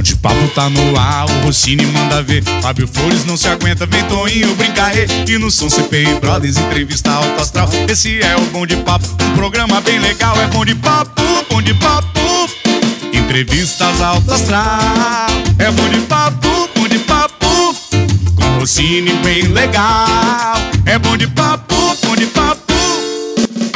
Bom de papo tá no ar, o Rossini manda ver. Fábio Flores não se aguenta, vem Toninho brincar. E no som CPI Brothers, entrevista alto astral. Esse é o Bom de Papo, um programa bem legal. É Bom de Papo, Bom de Papo. Entrevistas alto astral. É Bom de Papo, Bom de Papo. Com Rossini bem legal. É Bom de Papo, Bom de Papo.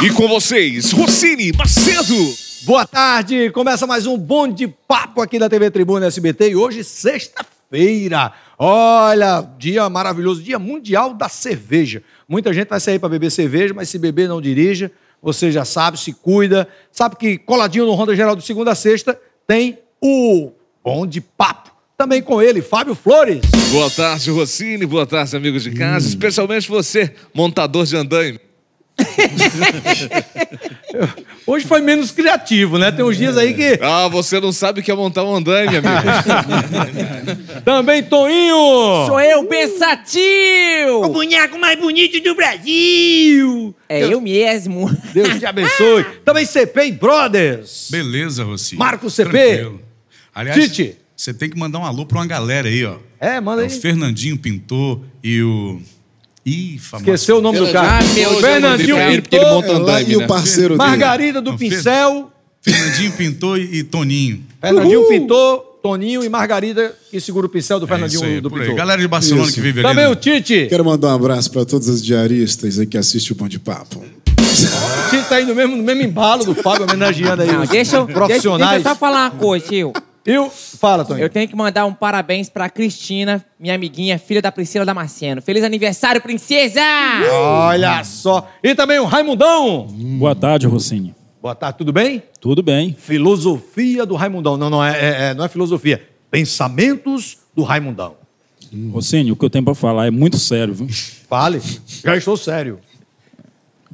E com vocês, Rossini Macedo. Boa tarde, começa mais um Bom de Papo aqui da TV Tribuna SBT e hoje, sexta-feira. Olha, dia maravilhoso, dia mundial da cerveja. Muita gente vai sair para beber cerveja, mas se beber não dirija, você já sabe, se cuida. Sabe que coladinho no Ronda Geral de segunda a sexta tem o Bom de Papo também com ele, Fábio Flores. Boa tarde, Rossini. Boa tarde, amigos de casa. Hum. Especialmente você, montador de andaime. Hoje foi menos criativo, né? Tem uns dias aí que. Ah, você não sabe o que é montar um andaime, amigo. Também, Toinho! Sou eu, Pensativo. O boneco mais bonito do Brasil! É Deus... eu mesmo. Deus te abençoe. Também CP Brothers. Beleza, Rossi. Marco CP. Tranquilo. Aliás, você tem que mandar um alô pra uma galera aí, ó. É, manda é aí. o Fernandinho Pintor e o Ih, Esqueceu o nome do cara. Ah, meu Fernandinho Deus, e o parceiro Margarida do Pincel. Fernandinho Pintor e Toninho. Fernandinho pintou Pintor, Toninho e Margarida, que segura o pincel do é Fernandinho do Pintor. Galera de Barcelona que vive ali. Também né? o Tite. Quero mandar um abraço para todas as diaristas que assistem o Bom de Papo. O Tite tá aí no mesmo, no mesmo embalo do Fábio, homenageando aí. Não, deixa eu, profissionais. deixa eu só falar uma coisa, tio. Eu. Fala, Tony. Eu tenho que mandar um parabéns pra Cristina, minha amiguinha, filha da Priscila Damasceno. Feliz aniversário, princesa! Olha só. E também o Raimundão. Hum. Boa tarde, Rocinho. Boa tarde, tudo bem? Tudo bem. Filosofia do Raimundão. Não, não é, é, é não é filosofia. Pensamentos do Raimundão. Hum. o que eu tenho pra falar é muito sério, viu? Fale. Já estou sério.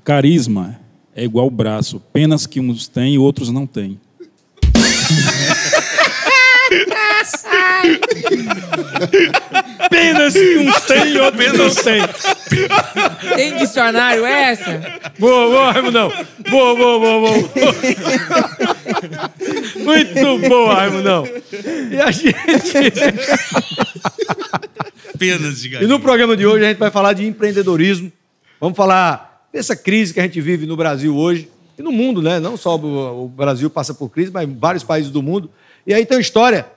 Carisma é igual braço, apenas que uns têm e outros não têm. Penas que uns tem e outros não Tem dicionário essa? Boa, boa, Raimundão. Boa, boa, boa, boa. Muito boa, Raimundão. E a gente... Penas de galinha. E no programa de hoje a gente vai falar de empreendedorismo. Vamos falar dessa crise que a gente vive no Brasil hoje e no mundo, né? Não só o Brasil passa por crise, mas vários países do mundo. E aí tem uma história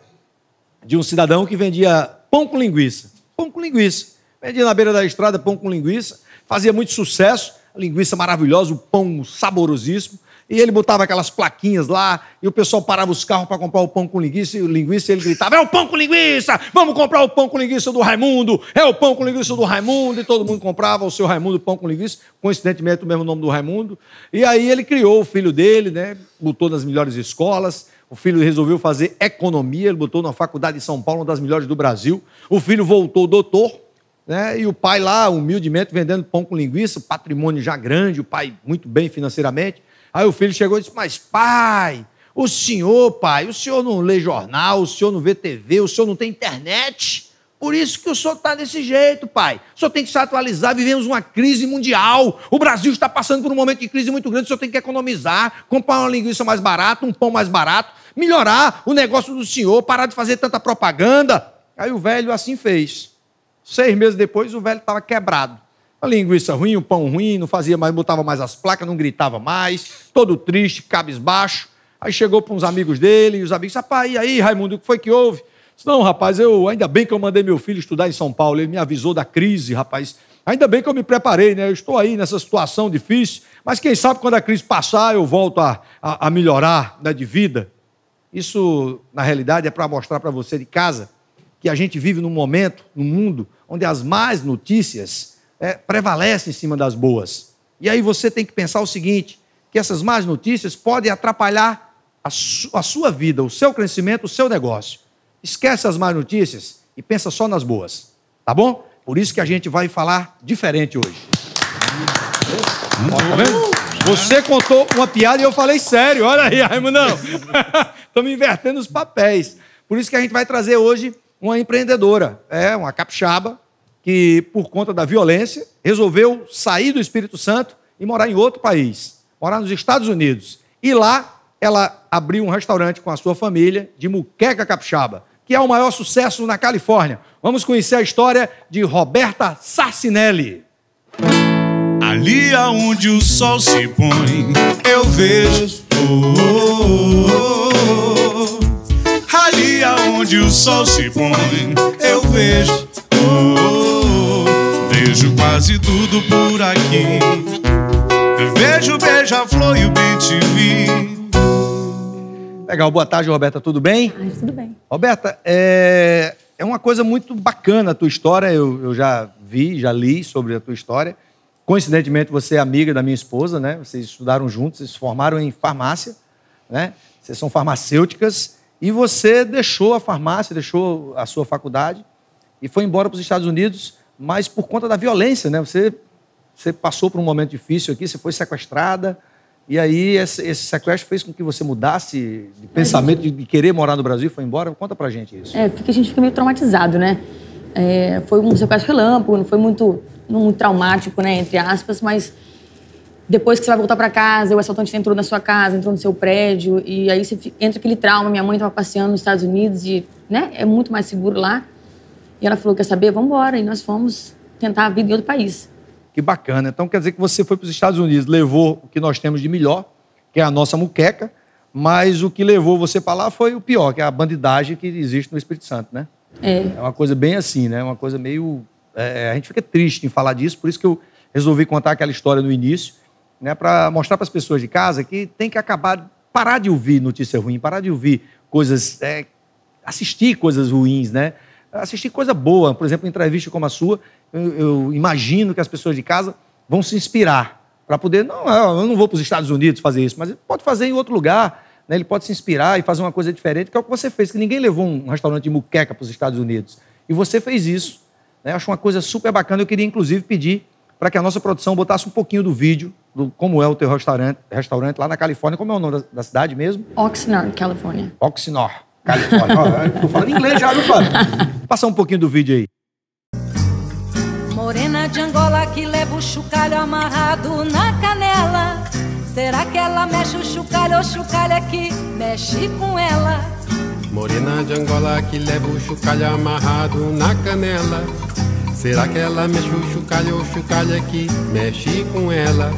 de um cidadão que vendia pão com linguiça. Pão com linguiça. Vendia na beira da estrada pão com linguiça, fazia muito sucesso, a linguiça maravilhosa, o pão saborosíssimo. E ele botava aquelas plaquinhas lá, e o pessoal parava os carros para comprar o pão com linguiça, e o linguiça ele gritava: É o pão com linguiça! Vamos comprar o pão com linguiça do Raimundo! É o pão com linguiça do Raimundo! E todo mundo comprava o seu Raimundo pão com linguiça, coincidentemente o mesmo nome do Raimundo. E aí ele criou o filho dele, né? Botou nas melhores escolas, o filho resolveu fazer economia, ele botou na faculdade de São Paulo, uma das melhores do Brasil. O filho voltou doutor, né? E o pai lá, humildemente, vendendo pão com linguiça, patrimônio já grande, o pai muito bem financeiramente. Aí o filho chegou e disse: Mas, pai, o senhor, pai, o senhor não lê jornal, o senhor não vê TV, o senhor não tem internet. Por isso que o senhor está desse jeito, pai. O senhor tem que se atualizar. Vivemos uma crise mundial. O Brasil está passando por um momento de crise muito grande. O senhor tem que economizar, comprar uma linguiça mais barata, um pão mais barato melhorar o negócio do senhor, parar de fazer tanta propaganda. Aí o velho assim fez. Seis meses depois, o velho estava quebrado. A linguiça ruim, o pão ruim, não fazia mais, botava mais as placas, não gritava mais, todo triste, cabisbaixo. Aí chegou para uns amigos dele, e os amigos, rapaz, e aí, Raimundo, o que foi que houve? Disse, não, rapaz, eu ainda bem que eu mandei meu filho estudar em São Paulo, ele me avisou da crise, rapaz. Ainda bem que eu me preparei, né? Eu estou aí nessa situação difícil, mas quem sabe quando a crise passar eu volto a, a, a melhorar né, de vida. Isso, na realidade, é para mostrar para você de casa que a gente vive num momento, num mundo, onde as más notícias é, prevalecem em cima das boas. E aí você tem que pensar o seguinte: que essas más notícias podem atrapalhar a, su a sua vida, o seu crescimento, o seu negócio. Esquece as más notícias e pensa só nas boas, tá bom? Por isso que a gente vai falar diferente hoje. Tá você contou uma piada e eu falei sério. Olha aí, Raimundão. Estamos invertendo os papéis. Por isso que a gente vai trazer hoje uma empreendedora, é uma capixaba, que por conta da violência resolveu sair do Espírito Santo e morar em outro país, morar nos Estados Unidos. E lá ela abriu um restaurante com a sua família de muqueca capixaba, que é o maior sucesso na Califórnia. Vamos conhecer a história de Roberta Sarcinelli. Ali aonde o sol se põe, eu vejo. Ali aonde o sol se põe, eu vejo. Vejo quase tudo por aqui. Eu vejo beija-flor e o BTV. Legal, boa tarde, Roberta. Tudo bem? Tudo bem. Roberta, é, é uma coisa muito bacana a tua história. Eu, eu já vi, já li sobre a tua história. Coincidentemente, você é amiga da minha esposa, né? Vocês estudaram juntos, vocês se formaram em farmácia, né? Vocês são farmacêuticas e você deixou a farmácia, deixou a sua faculdade e foi embora para os Estados Unidos, mas por conta da violência, né? Você, você passou por um momento difícil aqui, você foi sequestrada e aí esse, esse sequestro fez com que você mudasse de pensamento de, querer morar no Brasil e foi embora. Conta para gente isso. É, porque a gente fica meio traumatizado, né? É, foi um sequestro relâmpago, não foi muito, muito traumático, né, entre aspas, mas depois que você vai voltar para casa, o assaltante entrou na sua casa, entrou no seu prédio, e aí você fica, entra aquele trauma. Minha mãe estava passeando nos Estados Unidos e né, é muito mais seguro lá. E ela falou: quer saber? Vamos embora. E nós fomos tentar a vida em outro país. Que bacana. Então quer dizer que você foi para os Estados Unidos, levou o que nós temos de melhor, que é a nossa muqueca, mas o que levou você para lá foi o pior, que é a bandidagem que existe no Espírito Santo, né? É. é uma coisa bem assim, né? Uma coisa meio. É, a gente fica triste em falar disso, por isso que eu resolvi contar aquela história no início, né? Para mostrar para as pessoas de casa que tem que acabar, parar de ouvir notícia ruim, parar de ouvir coisas. É, assistir coisas ruins, né? Assistir coisa boa. Por exemplo, entrevista como a sua, eu, eu imagino que as pessoas de casa vão se inspirar para poder. Não, eu não vou para os Estados Unidos fazer isso, mas pode fazer em outro lugar né? ele pode se inspirar e fazer uma coisa diferente, que é o que você fez, que ninguém levou um restaurante de muqueca para os Estados Unidos. E você fez isso. Né? Acho uma coisa super bacana. Eu queria, inclusive, pedir para que a nossa produção botasse um pouquinho do vídeo do como é o teu restaurante, restaurante lá na Califórnia. Como é o nome da, da cidade mesmo? Oxnard, Califórnia. Oxnard, Califórnia. Estou falando inglês já, viu, Passar um pouquinho do vídeo aí. Morena de Angola que leva o chocalho amarrado na canela Será que ela mexe o chocalho ou chocalho que mexe com ela? Morena de Angola que leva o chocalho amarrado na canela. Será que ela mexe o chocalho ou chocalho que mexe com ela?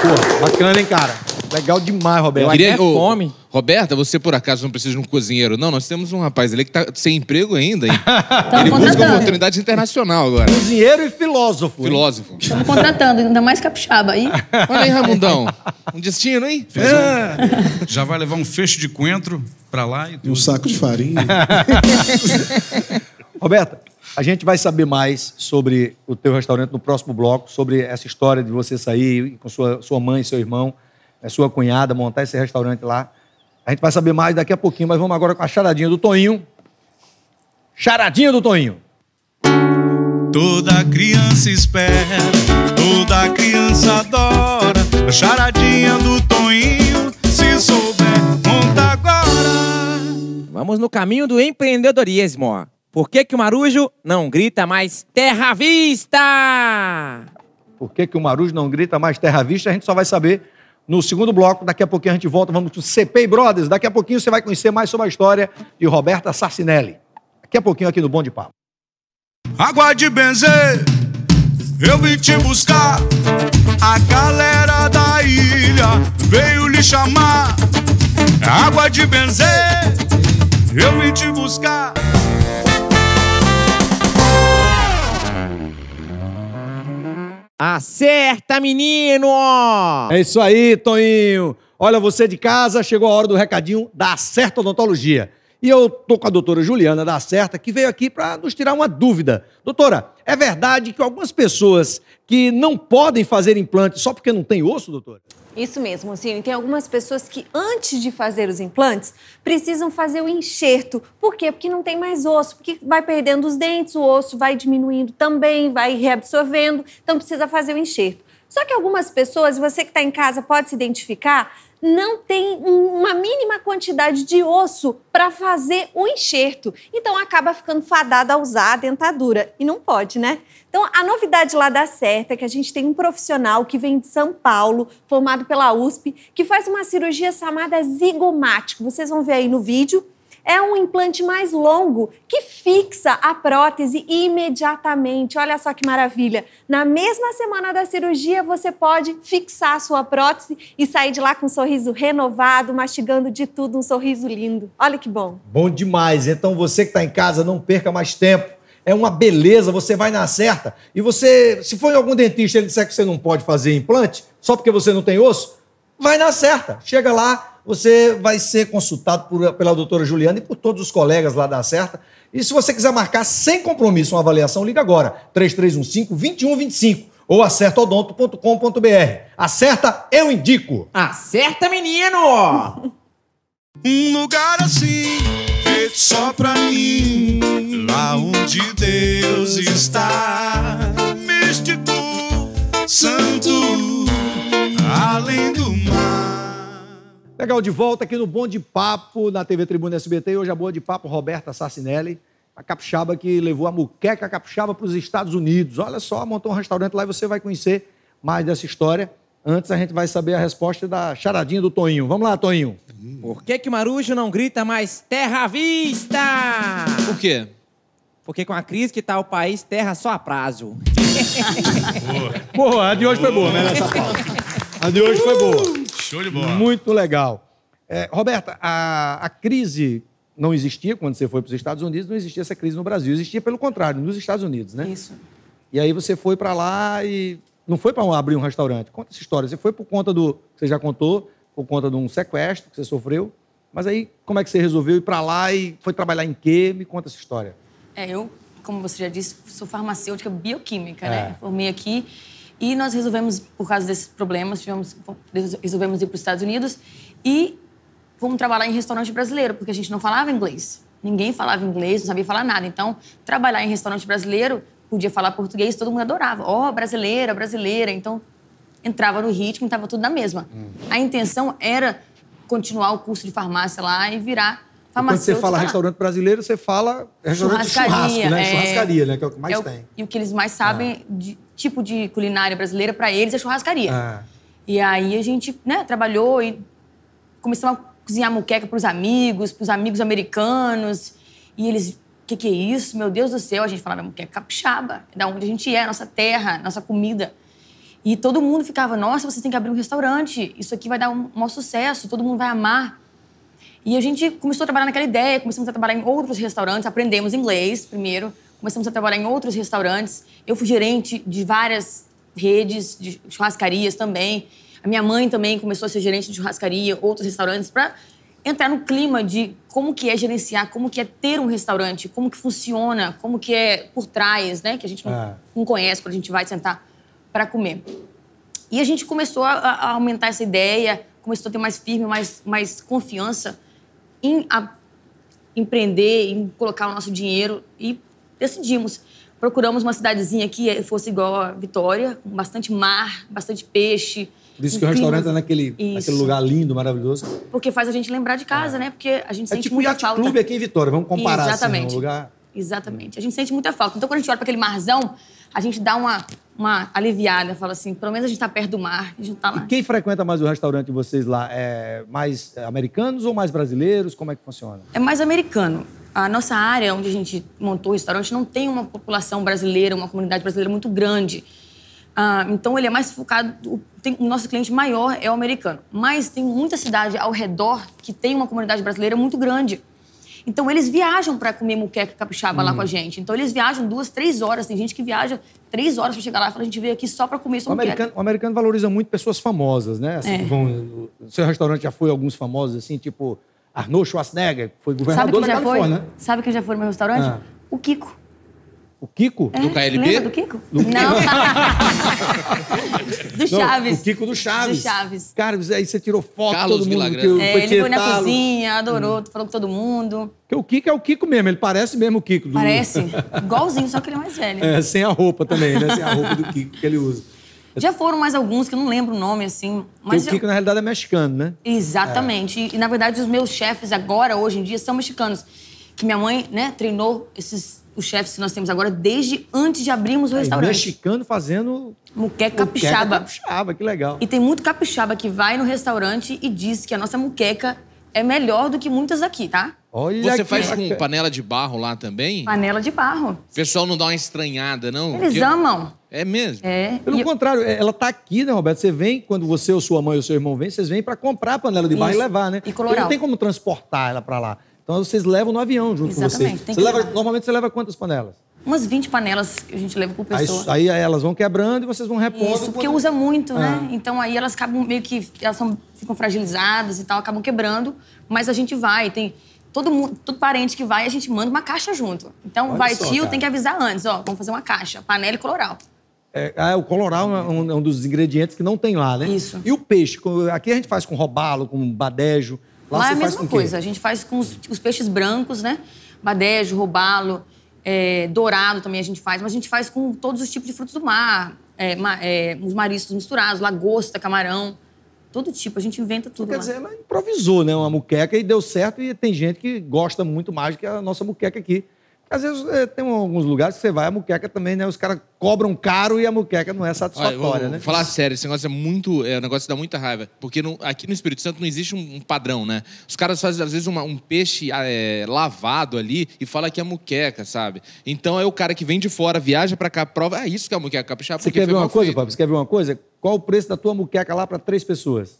Pô, bacana, hein, cara? Legal demais, Roberto. Eu queria, ô, fome. Roberta, você por acaso não precisa de um cozinheiro? Não, nós temos um rapaz ali que tá sem emprego ainda. Hein? Ele busca oportunidade internacional agora. Cozinheiro e filósofo. Filósofo. Estamos contratando, ainda mais capixaba, aí. Olha aí, Ramundão. Um destino, hein? Fez ah. Já vai levar um fecho de coentro pra lá e tudo. um saco de farinha. Roberta, a gente vai saber mais sobre o teu restaurante no próximo bloco, sobre essa história de você sair com sua, sua mãe e seu irmão é sua cunhada, montar esse restaurante lá. A gente vai saber mais daqui a pouquinho, mas vamos agora com a charadinha do Toninho. Charadinha do Toninho. Toda criança espera, toda criança adora a charadinha do Toninho. Se souber, monta agora. Vamos no caminho do empreendedorismo. Por que, que o Marujo não grita mais Terra Vista? Por que, que o Marujo não grita mais Terra Vista? A gente só vai saber no segundo bloco. Daqui a pouquinho a gente volta, vamos com CPI Brothers. Daqui a pouquinho você vai conhecer mais sobre a história de Roberta Sarcinelli. Daqui a pouquinho aqui no Bom de Papo. Água de benzer, eu vim te buscar. A galera da ilha veio lhe chamar. Água de benzer, eu vim te buscar. Acerta, menino! É isso aí, Toninho. Olha, você de casa, chegou a hora do recadinho da Acerta Odontologia. E eu estou com a doutora Juliana da Certa, que veio aqui para nos tirar uma dúvida. Doutora, é verdade que algumas pessoas que não podem fazer implante só porque não tem osso, doutora? Isso mesmo, assim, tem algumas pessoas que antes de fazer os implantes precisam fazer o enxerto. Por quê? Porque não tem mais osso, porque vai perdendo os dentes, o osso vai diminuindo também, vai reabsorvendo, então precisa fazer o enxerto. Só que algumas pessoas, você que está em casa pode se identificar, não tem uma mínima quantidade de osso para fazer o enxerto. Então acaba ficando fadada a usar a dentadura. E não pode, né? Então a novidade lá da certa é que a gente tem um profissional que vem de São Paulo, formado pela USP, que faz uma cirurgia chamada zigomática. Vocês vão ver aí no vídeo é um implante mais longo que fixa a prótese imediatamente. Olha só que maravilha! Na mesma semana da cirurgia, você pode fixar a sua prótese e sair de lá com um sorriso renovado, mastigando de tudo um sorriso lindo. Olha que bom! Bom demais! Então você que está em casa, não perca mais tempo. É uma beleza, você vai na certa. E você, se for em algum dentista e ele disser que você não pode fazer implante, só porque você não tem osso, vai na certa. Chega lá, você vai ser consultado por, pela doutora Juliana e por todos os colegas lá da Certa. E se você quiser marcar sem compromisso uma avaliação, liga agora, 3315-2125 ou acertaodonto.com.br. Acerta, eu indico! Acerta, menino! Um lugar assim, feito só pra mim, lá onde Deus está, místico, santo, além do mundo Legal, de volta aqui no Bom de Papo, na TV Tribuna SBT. Hoje a é Boa de Papo, Roberta Sassinelli, a capixaba que levou a muqueca capixaba para os Estados Unidos. Olha só, montou um restaurante lá e você vai conhecer mais dessa história. Antes a gente vai saber a resposta da charadinha do Toinho. Vamos lá, Toinho. Por que que Marujo não grita mais terra à vista? Por quê? Porque com a crise que tá o país, terra só a prazo. boa. boa, a de hoje foi boa, né? A de hoje foi boa. Show de bola. Muito legal. É, Roberta, a, a crise não existia quando você foi para os Estados Unidos, não existia essa crise no Brasil. Existia pelo contrário, nos Estados Unidos, né? Isso. E aí você foi para lá e não foi para abrir um restaurante. Conta essa história. Você foi por conta do você já contou, por conta de um sequestro que você sofreu. Mas aí, como é que você resolveu ir para lá e foi trabalhar em quê? Me conta essa história. É, eu, como você já disse, sou farmacêutica bioquímica, né? é. né? Formei aqui e nós resolvemos, por causa desses problemas, tivemos, resolvemos ir para os Estados Unidos e fomos trabalhar em restaurante brasileiro, porque a gente não falava inglês. Ninguém falava inglês, não sabia falar nada. Então, trabalhar em restaurante brasileiro, podia falar português, todo mundo adorava. Ó, oh, brasileira, brasileira. Então, entrava no ritmo, estava tudo na mesma. Hum. A intenção era continuar o curso de farmácia lá e virar quando você fala restaurante brasileiro, você fala restaurante churrasco, né? É... Churrascaria, né? Que é o que mais é o... tem. E o que eles mais sabem é. de tipo de culinária brasileira, para eles, é churrascaria. É. E aí a gente né, trabalhou e começamos a cozinhar muqueca pros amigos, pros amigos americanos. E eles, o que, que é isso? Meu Deus do céu, a gente falava muqueca capixaba, é da onde a gente é, nossa terra, nossa comida. E todo mundo ficava, nossa, você tem que abrir um restaurante, isso aqui vai dar um, um maior sucesso, todo mundo vai amar. E a gente começou a trabalhar naquela ideia, começamos a trabalhar em outros restaurantes, aprendemos inglês primeiro, começamos a trabalhar em outros restaurantes. Eu fui gerente de várias redes, de churrascarias também. A minha mãe também começou a ser gerente de churrascaria, outros restaurantes, para entrar no clima de como que é gerenciar, como que é ter um restaurante, como que funciona, como que é por trás, né? Que a gente não, é. não conhece quando a gente vai sentar para comer. E a gente começou a, a, aumentar essa ideia, começou a ter mais firme, mais, mais confiança em a, empreender, em colocar o nosso dinheiro e decidimos. Procuramos uma cidadezinha que fosse igual a Vitória, com bastante mar, bastante peixe. Por isso que o restaurante é naquele, naquele lugar lindo, maravilhoso. Porque faz a gente lembrar de casa, é. né? Porque a gente é sente tipo muita falta. É tipo clube aqui em Vitória, vamos comparar assim, né? Exatamente. Assim, um lugar... Exatamente. A gente sente muita falta. Então, quando a gente olha para aquele marzão, a gente dá uma uma aliviada, fala assim, pelo menos a gente está perto do mar, a gente tá lá. E quem frequenta mais o restaurante de vocês lá? É mais americanos ou mais brasileiros? Como é que funciona? É mais americano. A nossa área onde a gente montou o restaurante não tem uma população brasileira, uma comunidade brasileira muito grande. Ah, então ele é mais focado, o, tem, o nosso cliente maior é o americano. Mas tem muita cidade ao redor que tem uma comunidade brasileira muito grande. Então eles viajam para comer muqueca capixaba hum. lá com a uhum. gente. Então eles viajam duas, três horas. Tem gente que viaja três horas para chegar lá e fala, a gente veio aqui só para comer só o americano, o americano valoriza muito pessoas famosas, né? Assim, é. vão, seu restaurante já foi alguns famosos, assim, tipo Arnold Schwarzenegger, que foi governador Sabe quem da já Califórnia. Foi? Sabe quem já foi no meu restaurante? Ah. O Kiko. O Kiko? É, do KLB? do Kiko? Do Kiko. Não. do Chaves. Não, o Kiko do Chaves. Do Chaves. Cara, aí você tirou foto Carlos todo mundo. Que é, foi ele foi na cozinha, adorou, hum. falou com todo mundo. Porque o Kiko é o Kiko mesmo, ele parece mesmo o Kiko. Do... Parece, igualzinho, só que ele é mais velho. É, sem a roupa também, né? Sem a roupa do Kiko que ele usa. Já foram mais alguns que eu não lembro o nome, assim. Mas o Kiko, eu... na realidade, é mexicano, né? Exatamente. É. E, na verdade, os meus chefes agora, hoje em dia, são mexicanos. Que minha mãe, né, treinou esses os chefes que nós temos agora desde antes de abrirmos o Aí, restaurante. Mexicano fazendo. Muqueca capixaba. capixaba, que legal. E tem muito capixaba que vai no restaurante e diz que a nossa muqueca é melhor do que muitas aqui, tá? Olha Você que... faz com panela de barro lá também? Panela de barro. O pessoal não dá uma estranhada, não? Eles Porque... amam. É mesmo? É. Pelo e contrário, eu... É, ela tá aqui, né, Roberto? Você vem, quando você ou sua mãe ou seu irmão vem, vocês vêm para comprar a panela de barro e levar, né? E colorar. Não tem como transportar ela para lá. Então vocês levam no avião junto Exatamente, com vocês. Você leva, normalmente você leva quantas panelas? Umas 20 panelas que a gente leva por pessoa. Aí, aí elas vão quebrando e vocês vão repondo. Isso, porque quando... usa muito, né? ah. né? Então aí elas acabam meio que. Elas são, ficam fragilizadas e tal, acabam quebrando, mas a gente vai. Tem todo mundo, todo parente que vai, a gente manda uma caixa junto. Então Olha vai só, tio, cara. tem que avisar antes, ó, vamos fazer uma caixa, panela e coloral. É, ah, o coloral é um, é um, dos ingredientes que não tem lá, né? Isso. E o peixe? Aqui a gente faz com robalo, com badejo. Lá, Lá é a mesma coisa. A gente faz com os, os peixes brancos, né? Badejo, robalo, é, dourado também a gente faz, mas a gente faz com todos os tipos de frutos do mar, é, é, os mariscos misturados, lagosta, camarão, todo tipo, a gente inventa tudo. Então, quer lá. dizer, ela improvisou, né? Uma muqueca e deu certo, e tem gente que gosta muito mais do que a nossa muqueca aqui às vezes é, tem alguns lugares que você vai, a muqueca também, né? Os caras cobram caro e a muqueca não é satisfatória, Olha, né? falar sério, esse negócio é muito. É um negócio que dá muita raiva. Porque no, aqui no Espírito Santo não existe um, um padrão, né? Os caras fazem, às vezes, uma, um peixe ah, é, lavado ali e fala que é muqueca, sabe? Então é o cara que vem de fora, viaja para cá, prova. É isso que é muqueca capixaba. Você quer ver uma coisa, feito. Papo? Você quer ver uma coisa? Qual o preço da tua muqueca lá para três pessoas?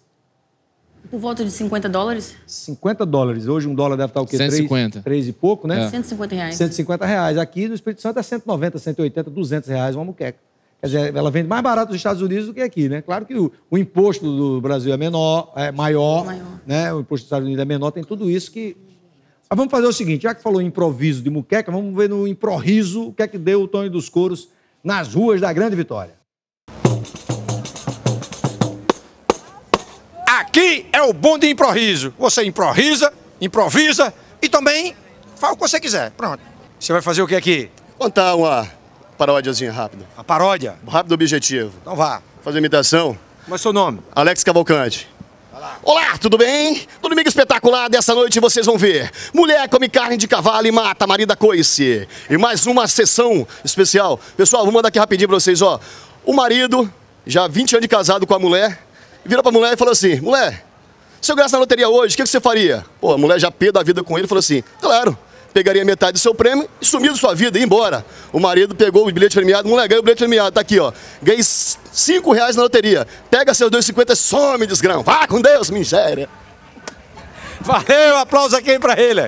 Por volta de 50 dólares? 50 dólares. Hoje um dólar deve estar o quê? 150. 3, 3 e pouco, né? É. 150 reais. 150 reais. Aqui no Espírito Santo é 190, 180, 200 reais uma muqueca. Quer dizer, ela vende mais barato nos Estados Unidos do que aqui, né? Claro que o, o imposto do Brasil é menor, é maior, é maior, né? O imposto dos Estados Unidos é menor, tem tudo isso que... Mas vamos fazer o seguinte, já que falou improviso de muqueca, vamos ver no improviso o que é que deu o Tony dos Couros nas ruas da Grande Vitória. Aqui é o bom de improviso. Você improvisa, improvisa e também fala o que você quiser. Pronto. Você vai fazer o que aqui? Contar uma paródiazinha rápida. A paródia? Rápido objetivo. Então vá. Fazer imitação. Qual é seu nome? Alex Cavalcante. Olá, tudo bem? No domingo espetacular dessa noite vocês vão ver Mulher come carne de cavalo e mata marido coice E mais uma sessão especial Pessoal, vou mandar aqui rapidinho pra vocês, ó O marido, já 20 anos de casado com a mulher virou pra mulher e falou assim: mulher, se eu ganhasse na loteria hoje, o que, que, você faria? Pô, a mulher já peda a vida com ele falou assim: claro, pegaria metade do seu prêmio e sumia da sua vida, ia embora. O marido pegou o bilhete premiado, mulher ganhou o bilhete premiado, tá aqui, ó. Ganhei 5 reais na loteria. Pega seus 2,50 e some, desgrão. Vá com Deus, miséria. Valeu, aplauso aqui pra ele.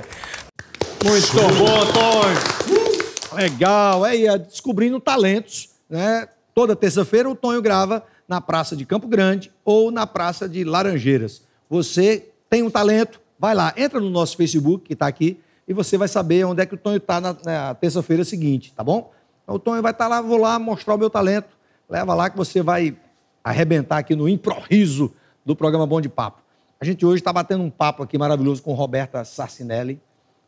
Muito bom, Tonho. Legal, é, ia descobrindo talentos, né? Toda terça-feira o Tonho grava na Praça de Campo Grande ou na Praça de Laranjeiras. Você tem um talento, vai lá, entra no nosso Facebook, que está aqui, e você vai saber onde é que o Tonho está na, na terça-feira seguinte, tá bom? Então, o Tonho vai estar tá lá, vou lá mostrar o meu talento. Leva lá que você vai arrebentar aqui no improviso do programa Bom de Papo. A gente hoje está batendo um papo aqui maravilhoso com Roberta Sarcinelli.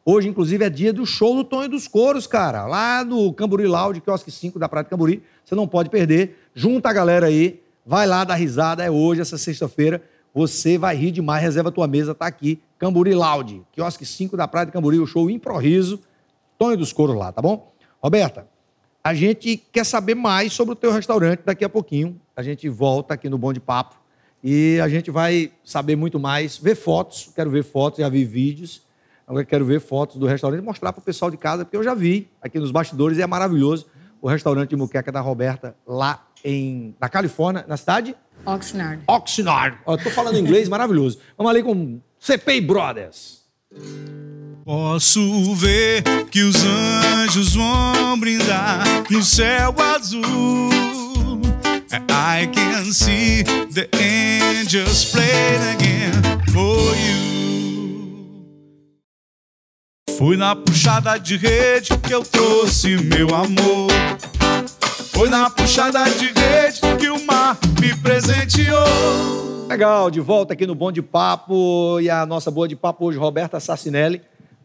Hoje, inclusive, é dia do show do Tonho dos Coros, cara. Lá do Camburi Loud, quiosque 5 da Praia de Camburi. Você não pode perder. Junta a galera aí Vai lá dar risada, é hoje, essa sexta-feira. Você vai rir demais, reserva a tua mesa, tá aqui. Camburi Loud, quiosque 5 da Praia de Camburi, o show Improviso. Tonho dos Coros lá, tá bom? Roberta, a gente quer saber mais sobre o teu restaurante daqui a pouquinho. A gente volta aqui no Bom de Papo e a gente vai saber muito mais, ver fotos, quero ver fotos, já vi vídeos. Agora quero ver fotos do restaurante e mostrar para o pessoal de casa, porque eu já vi aqui nos bastidores e é maravilhoso o restaurante de muqueca da Roberta lá em, na Califórnia, na cidade? Oxnard. Oxnard. Ó, tô falando inglês, maravilhoso. Vamos ali com CPI Brothers. Posso ver que os anjos vão brindar no céu azul. I can see the angels playing again for you. Fui na puxada de rede que eu trouxe meu amor. Foi na puxada de rede que o mar me presenteou. Legal, de volta aqui no Bom de Papo e a nossa boa de papo hoje, Roberta Sassinelli,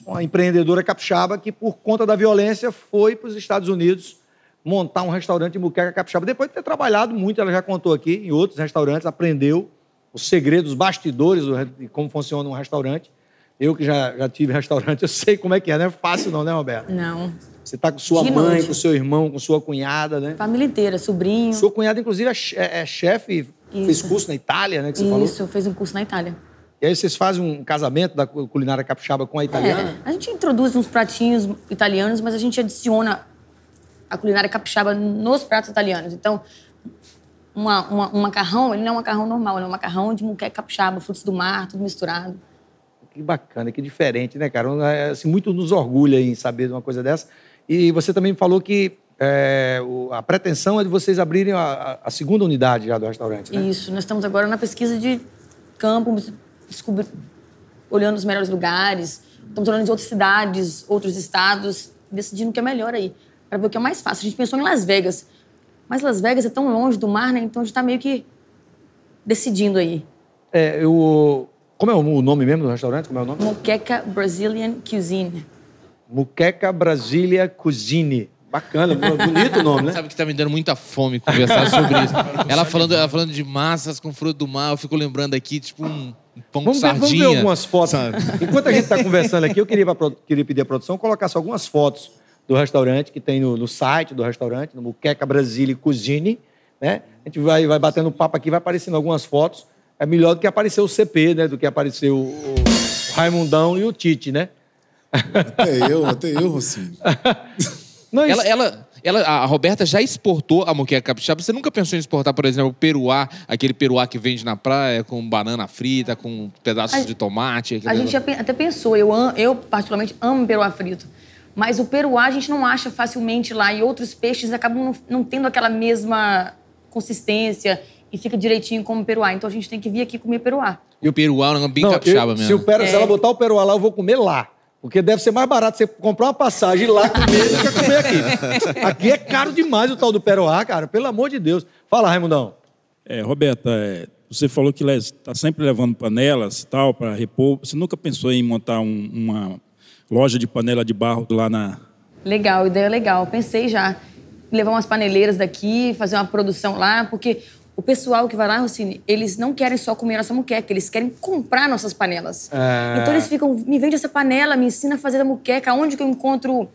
uma empreendedora capixaba que, por conta da violência, foi para os Estados Unidos montar um restaurante em muqueca capixaba. Depois de ter trabalhado muito, ela já contou aqui, em outros restaurantes, aprendeu os segredos, os bastidores de como funciona um restaurante. Eu que já, já tive restaurante, eu sei como é que é, não é fácil não, né, Roberta? Não. Você está com sua de mãe, noite. com seu irmão, com sua cunhada, né? Família inteira, sobrinho. Sua cunhada, inclusive, é, é, é chefe, Isso. fez curso na Itália, né? Que você Isso, falou. Isso, fez um curso na Itália. E aí vocês fazem um casamento da culinária capixaba com a italiana? É, a gente introduz uns pratinhos italianos, mas a gente adiciona a culinária capixaba nos pratos italianos. Então, uma, uma, um macarrão, ele não é um macarrão normal, ele é um macarrão de muqueca capixaba, frutos do mar, tudo misturado. Que bacana, que diferente, né, cara? É, assim, muito nos orgulha em saber de uma coisa dessa. E você também falou que é, a pretensão é de vocês abrirem a, a segunda unidade já do restaurante, né? Isso, nós estamos agora na pesquisa de campo, descobrindo, olhando os melhores lugares, estamos olhando de outras cidades, outros estados, decidindo o que é melhor aí, para ver o que é mais fácil. A gente pensou em Las Vegas, mas Las Vegas é tão longe do mar, né? Então a gente está meio que decidindo aí. É, eu, como é o nome mesmo do restaurante? Como é o nome? Moqueca Brazilian Cuisine. Muqueca Brasília Cuisine. Bacana, bonito o nome, né? Sabe que tá me dando muita fome conversar sobre isso. ela, falando, ela falando de massas com fruto do mar, eu fico lembrando aqui, tipo, um pão vamos com ver, sardinha. Vamos ver algumas fotos. Enquanto a gente tá conversando aqui, eu queria, queria pedir à produção colocasse algumas fotos do restaurante que tem no, no site do restaurante, no Muqueca Brasília Cuisine. Né? A gente vai, vai batendo papo aqui, vai aparecendo algumas fotos. É melhor do que aparecer o CP, né? Do que aparecer o, o Raimundão e o Tite, né? Até eu, até eu, Rocinho. ela, ela, ela, a Roberta já exportou a moqueca capixaba. Você nunca pensou em exportar, por exemplo, o peruá, aquele peruá que vende na praia com banana frita, com pedaços a, de tomate? A gente até pensou. Eu, eu, particularmente, amo peruá frito. Mas o peruá a gente não acha facilmente lá. E outros peixes acabam não, não tendo aquela mesma consistência e fica direitinho como peruá. Então a gente tem que vir aqui comer peruá. E o peruá é bem não, capixaba eu, mesmo. Se, o peru, é. se ela é. botar o peruá lá, eu vou comer lá. Porque deve ser mais barato você comprar uma passagem lá comer do que comer aqui. Aqui é caro demais o tal do peruá, cara. Pelo amor de Deus. Fala, Raimundão. É, Roberta, é, você falou que está sempre levando panelas tal para repor. Você nunca pensou em montar um, uma loja de panela de barro lá na... Legal, ideia legal. Pensei já levar umas paneleiras daqui, fazer uma produção lá, porque o pessoal que vai lá, Rossini, eles não querem só comer nossa muqueca, eles querem comprar nossas panelas. É. Então eles ficam, me vende essa panela, me ensina a fazer a muqueca, onde que eu encontro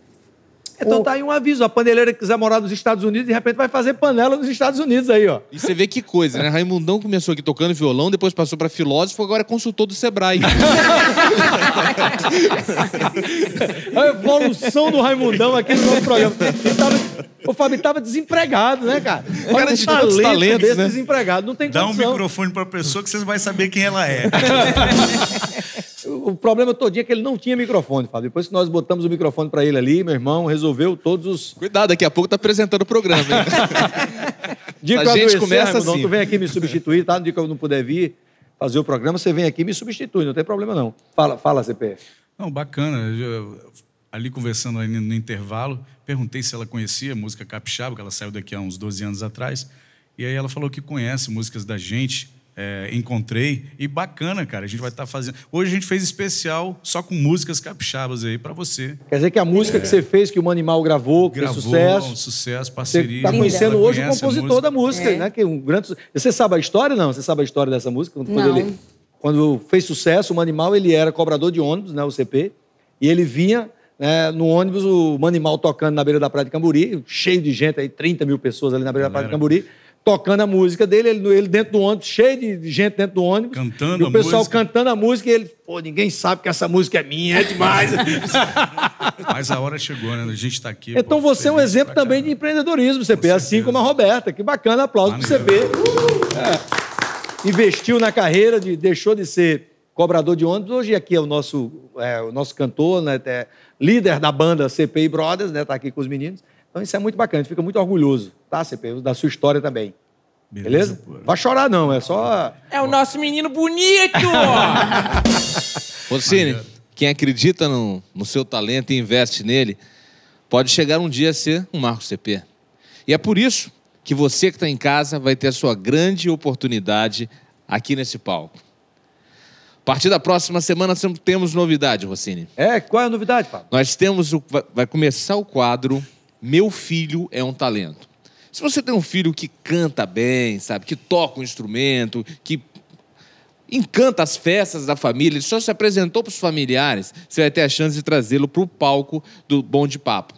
então o... tá aí um aviso. A paneleira que quiser morar nos Estados Unidos, de repente vai fazer panela nos Estados Unidos aí, ó. E você vê que coisa, né? Raimundão começou aqui tocando violão, depois passou para filósofo, agora é consultor do Sebrae. a evolução do Raimundão aqui no nosso programa. Tava... o Fábio tava desempregado, né, cara? O cara de tá talento talentos, desse né? desempregado. Não tem Dá condição. um microfone pra pessoa que vocês vão saber quem ela é. o problema todo dia é que ele não tinha microfone, Fábio. Depois que nós botamos o microfone para ele ali, meu irmão, resolveu todos os. Cuidado, daqui a pouco tá apresentando o programa. Dica a gente começa assim. Não, tu vem aqui me substituir, tá? No dia que eu não puder vir fazer o programa, você vem aqui e me substitui, não tem problema não. Fala, fala CPF. Não, bacana. Eu, ali conversando ali no intervalo, perguntei se ela conhecia música capixaba, que ela saiu daqui há uns 12 anos atrás. E aí ela falou que conhece músicas da gente é, encontrei. E bacana, cara, a gente vai estar tá fazendo. Hoje a gente fez especial só com músicas capixabas aí para você. Quer dizer que a música é. que você fez, que o Manimal gravou, que gravou, sucesso. Um sucesso, parceria. está tá conhecendo tá hoje o compositor da música, é. né? Que é um grande... Você sabe a história, não? Você sabe a história dessa música? Quando, não. Ele... Quando fez sucesso, o Manimal, ele era cobrador de ônibus, né? O CP. E ele vinha é, no ônibus, o Manimal tocando na beira da Praia de Camburi, cheio de gente aí, 30 mil pessoas ali na beira Galera. da Praia de Camburi tocando a música dele, ele, ele dentro do ônibus, cheio de gente dentro do ônibus. Cantando e o pessoal música. cantando a música e ele, pô, ninguém sabe que essa música é minha, é demais. Mas a hora chegou, né? A gente está aqui. Então pô, você é um exemplo também de empreendedorismo, CP, com assim como a Roberta. Que bacana, aplauso para CP. ver é. Investiu na carreira, de, deixou de ser cobrador de ônibus. Hoje aqui é o nosso, é, o nosso cantor, né? É líder da banda CPI Brothers, né? Está aqui com os meninos. Então isso é muito bacana, a gente fica muito orgulhoso, tá, CP, da sua história também. Beleza? Beleza? Vai chorar não, é só... É o nosso menino bonito! Rocine, quem acredita no, no seu talento e investe nele, pode chegar um dia a ser um Marco CP. E é por isso que você que está em casa vai ter a sua grande oportunidade aqui nesse palco. A partir da próxima semana temos novidade, Rocine. É? Qual é a novidade, Fábio? Nós temos o. Vai começar o quadro meu filho é um talento. Se você tem um filho que canta bem, sabe, que toca um instrumento, que encanta as festas da família, ele só se apresentou para os familiares, você vai ter a chance de trazê-lo para o palco do Bom de Papo.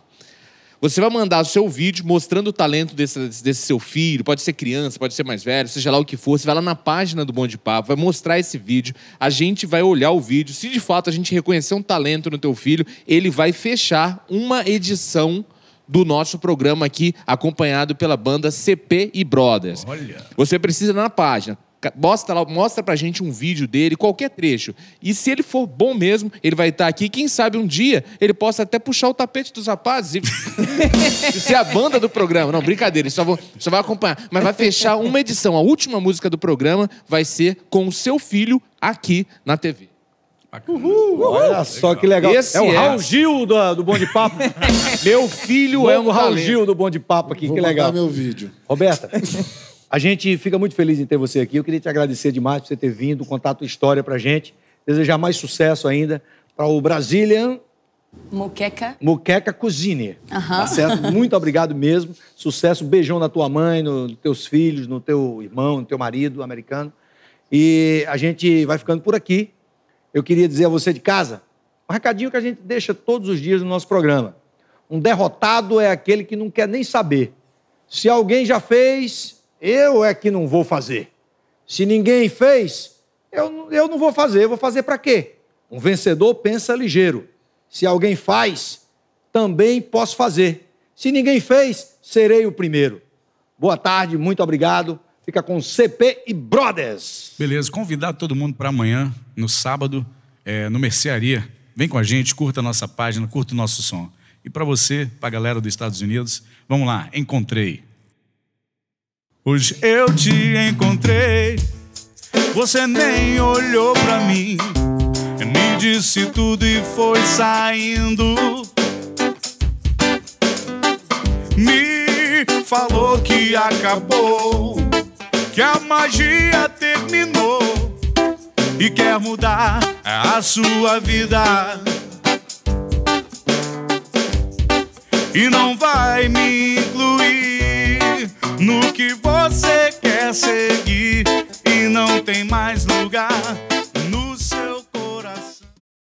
Você vai mandar o seu vídeo mostrando o talento desse, desse, seu filho, pode ser criança, pode ser mais velho, seja lá o que for. Você vai lá na página do Bom de Papo, vai mostrar esse vídeo, a gente vai olhar o vídeo. Se de fato a gente reconhecer um talento no teu filho, ele vai fechar uma edição do nosso programa aqui, acompanhado pela banda CP e Brothers. Olha. Você precisa na página mostra lá, mostra pra gente um vídeo dele, qualquer trecho. E se ele for bom mesmo, ele vai estar tá aqui. Quem sabe um dia ele possa até puxar o tapete dos rapazes e ser a banda do programa. Não, brincadeira, só, vou, só vai acompanhar. Mas vai fechar uma edição. A última música do programa vai ser com o seu filho aqui na TV. Uhul, uhul, Olha só que legal. Esse é o é. Raul Gil do, do Bom de Papo. meu filho Bom é o Raul Gil do Bom de Papo aqui, Vou que legal. Vou meu vídeo. Roberta, a gente fica muito feliz em ter você aqui. Eu queria te agradecer demais por você ter vindo, contar a tua história pra gente. Desejar mais sucesso ainda para o Brazilian... Moqueca. Moqueca Cuisine. Uhum. Tá certo? Muito obrigado mesmo. Sucesso, beijão na tua mãe, no, nos teus filhos, no teu irmão, no teu marido americano. E a gente vai ficando por aqui eu queria dizer a você de casa, um recadinho que a gente deixa todos os dias no nosso programa. Um derrotado é aquele que não quer nem saber. Se alguém já fez, eu é que não vou fazer. Se ninguém fez, eu, eu não vou fazer, eu vou fazer para quê? Um vencedor pensa ligeiro. Se alguém faz, também posso fazer. Se ninguém fez, serei o primeiro. Boa tarde, muito obrigado. Fica com CP e Brothers. Beleza, convidar todo mundo para amanhã, no sábado, é, no Mercearia. Vem com a gente, curta a nossa página, curta o nosso som. E para você, para a galera dos Estados Unidos, vamos lá, encontrei. Hoje eu te encontrei, você nem olhou para mim, me disse tudo e foi saindo. Me falou que acabou que a magia terminou e quer mudar a sua vida. E não vai me incluir no que você quer seguir e não tem mais lugar